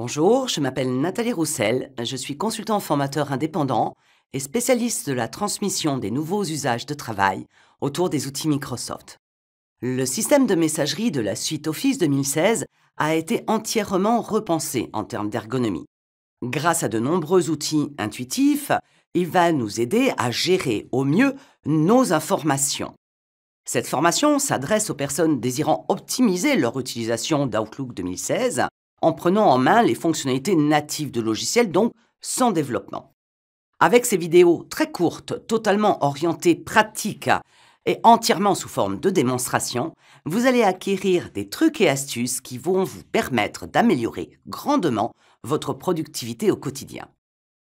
Bonjour, je m'appelle Nathalie Roussel, je suis consultant formateur indépendant et spécialiste de la transmission des nouveaux usages de travail autour des outils Microsoft. Le système de messagerie de la suite Office 2016 a été entièrement repensé en termes d'ergonomie. Grâce à de nombreux outils intuitifs, il va nous aider à gérer au mieux nos informations. Cette formation s'adresse aux personnes désirant optimiser leur utilisation d'Outlook 2016 en prenant en main les fonctionnalités natives de logiciels, donc sans développement. Avec ces vidéos très courtes, totalement orientées pratiques et entièrement sous forme de démonstration, vous allez acquérir des trucs et astuces qui vont vous permettre d'améliorer grandement votre productivité au quotidien.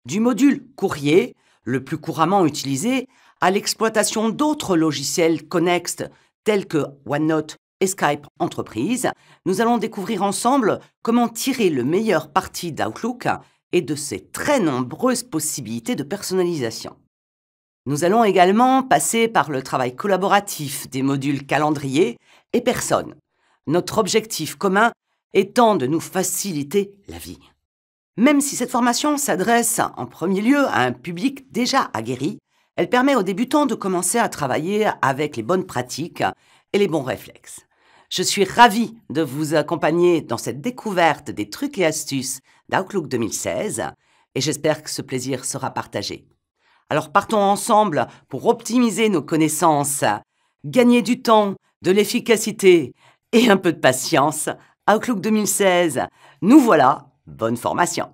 Du module courrier, le plus couramment utilisé, à l'exploitation d'autres logiciels connexes tels que OneNote Skype Entreprise, nous allons découvrir ensemble comment tirer le meilleur parti d'Outlook et de ses très nombreuses possibilités de personnalisation. Nous allons également passer par le travail collaboratif des modules calendrier et personnes, notre objectif commun étant de nous faciliter la vie. Même si cette formation s'adresse en premier lieu à un public déjà aguerri, elle permet aux débutants de commencer à travailler avec les bonnes pratiques et les bons réflexes. Je suis ravie de vous accompagner dans cette découverte des trucs et astuces d'Outlook 2016 et j'espère que ce plaisir sera partagé. Alors partons ensemble pour optimiser nos connaissances, gagner du temps, de l'efficacité et un peu de patience. Outlook 2016, nous voilà, bonne formation.